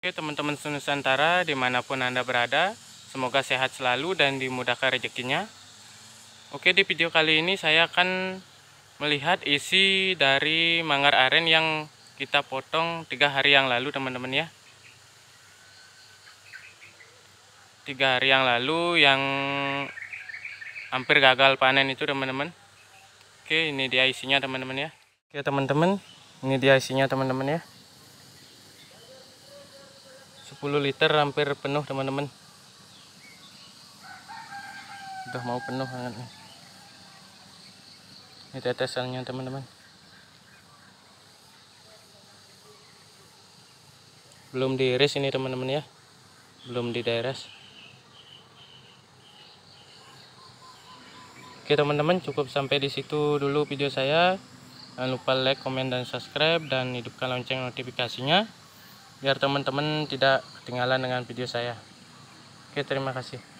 Oke teman-teman Nusantara dimanapun Anda berada, semoga sehat selalu dan dimudahkan rezekinya. Oke di video kali ini saya akan melihat isi dari manggar aren yang kita potong tiga hari yang lalu teman-teman ya. Tiga hari yang lalu yang hampir gagal panen itu teman-teman. Oke ini dia isinya teman-teman ya. Oke teman-teman ini dia isinya teman-teman ya. 10 liter hampir penuh teman-teman udah mau penuh banget nih ini tetesannya teman-teman belum diiris ini teman-teman ya belum di daerah. oke teman-teman cukup sampai di situ dulu video saya jangan lupa like, komen, dan subscribe dan hidupkan lonceng notifikasinya biar teman-teman tidak ketinggalan dengan video saya oke terima kasih